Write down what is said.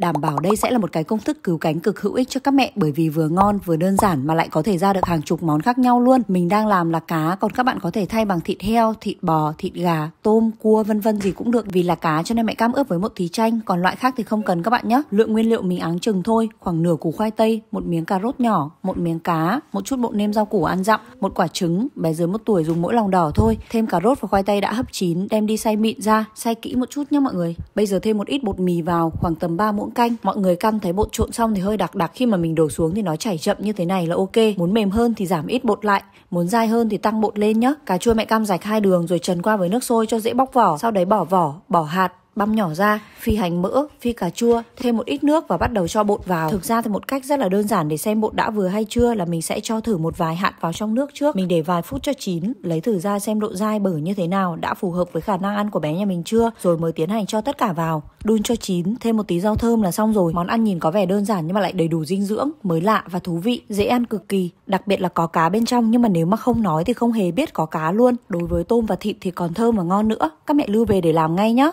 Đảm bảo đây sẽ là một cái công thức cứu cánh cực hữu ích cho các mẹ bởi vì vừa ngon vừa đơn giản mà lại có thể ra được hàng chục món khác nhau luôn. Mình đang làm là cá, còn các bạn có thể thay bằng thịt heo, thịt bò, thịt gà, tôm, cua vân vân gì cũng được vì là cá cho nên mẹ cam ướp với một tí chanh, còn loại khác thì không cần các bạn nhé. Lượng nguyên liệu mình áng chừng thôi, khoảng nửa củ khoai tây, một miếng cà rốt nhỏ, một miếng cá, một chút bột nêm rau củ ăn dặm, một quả trứng, bé dưới một tuổi dùng mỗi lòng đỏ thôi. Thêm cà rốt và khoai tây đã hấp chín, đem đi xay mịn ra, xay kỹ một chút nhé mọi người. Bây giờ thêm một ít bột mì vào, khoảng tầm 3 muỗng trộn canh mọi người căn thấy bột trộn xong thì hơi đặc đặc khi mà mình đổ xuống thì nó chảy chậm như thế này là ok muốn mềm hơn thì giảm ít bột lại muốn dai hơn thì tăng bột lên nhé cà chua mẹ cam rạch hai đường rồi trần qua với nước sôi cho dễ bóc vỏ sau đấy bỏ vỏ bỏ hạt băm nhỏ ra, phi hành mỡ, phi cà chua, thêm một ít nước và bắt đầu cho bột vào. Thực ra thì một cách rất là đơn giản để xem bột đã vừa hay chưa là mình sẽ cho thử một vài hạt vào trong nước trước. Mình để vài phút cho chín, lấy thử ra xem độ dai bở như thế nào, đã phù hợp với khả năng ăn của bé nhà mình chưa, rồi mới tiến hành cho tất cả vào. Đun cho chín, thêm một tí rau thơm là xong rồi. Món ăn nhìn có vẻ đơn giản nhưng mà lại đầy đủ dinh dưỡng, mới lạ và thú vị, dễ ăn cực kỳ, đặc biệt là có cá bên trong nhưng mà nếu mà không nói thì không hề biết có cá luôn. Đối với tôm và thịt thì còn thơm và ngon nữa. Các mẹ lưu về để làm ngay nhé.